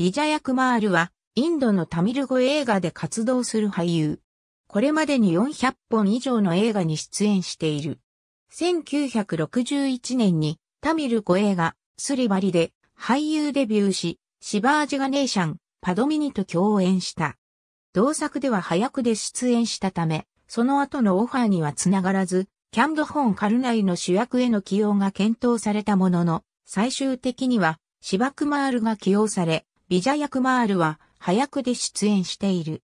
ビジャヤクマールは、インドのタミル語映画で活動する俳優。これまでに400本以上の映画に出演している。1961年にタミル語映画、スリバリで俳優デビューし、シバージガネーシャン、パドミニと共演した。同作では早くで出演したため、その後のオファーには繋がらず、キャンドホン・カルナイの主役への起用が検討されたものの、最終的には、シバクマールが起用され、ビジャヤクマールは、早くで出演している。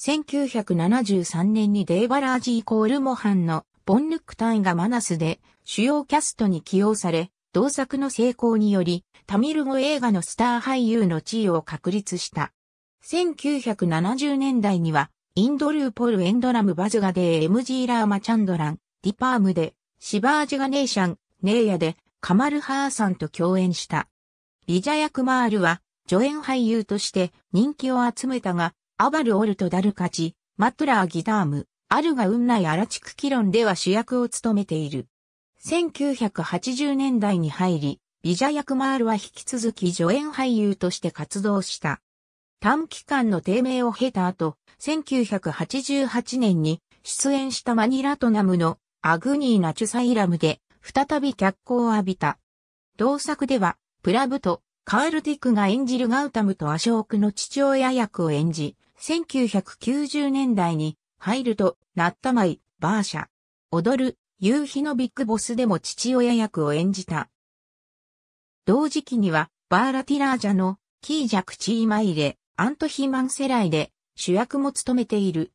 1973年にデーバラージー・コール・モハンのボンヌック隊がマナスで主要キャストに起用され、同作の成功により、タミル語映画のスター俳優の地位を確立した。1970年代には、インドルーポル・エンドラム・バズガデー・エムジー・ラーマ・チャンドラン、ディパームで、シバージガネーシャン、ネーヤで、カマル・ハーさんと共演した。ビジャヤクマールは、助演俳優として人気を集めたが、アバルオルトダルカチ、マットラーギターム、アルガウンナイアラチクキロンでは主役を務めている。1980年代に入り、ビジャヤクマールは引き続き助演俳優として活動した。短期間の低迷を経た後、1988年に出演したマニラトナムのアグニーナチュサイラムで再び脚光を浴びた。同作では、プラブト、カール・ティクが演じるガウタムとアショークの父親役を演じ、1990年代に、ハイルド、ナッタマイ、バーシャ、踊る、夕日のビッグボスでも父親役を演じた。同時期には、バーラティラージャの、キージャクチーマイレ、アントヒマンセライで、主役も務めている。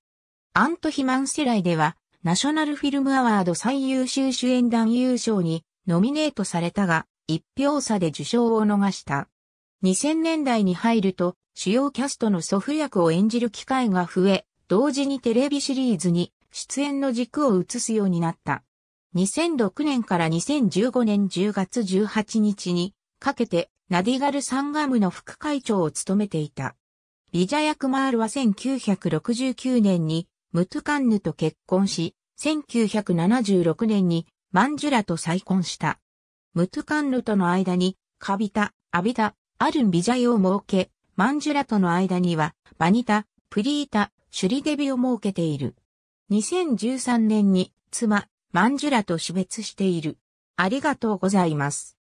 アントヒマンセライでは、ナショナルフィルムアワード最優秀主演男優賞にノミネートされたが、一票差で受賞を逃した。2000年代に入ると、主要キャストの祖父役を演じる機会が増え、同時にテレビシリーズに出演の軸を移すようになった。2006年から2015年10月18日にかけてナディガル・サンガムの副会長を務めていた。ビジャ役マールは1969年にムトゥカンヌと結婚し、1976年にマンジュラと再婚した。ムトゥカンヌとの間に、カビタ、アビタ、アルンビジャイを設け、マンジュラとの間には、バニタ、プリータ、シュリデビを設けている。2013年に、妻、マンジュラと死別している。ありがとうございます。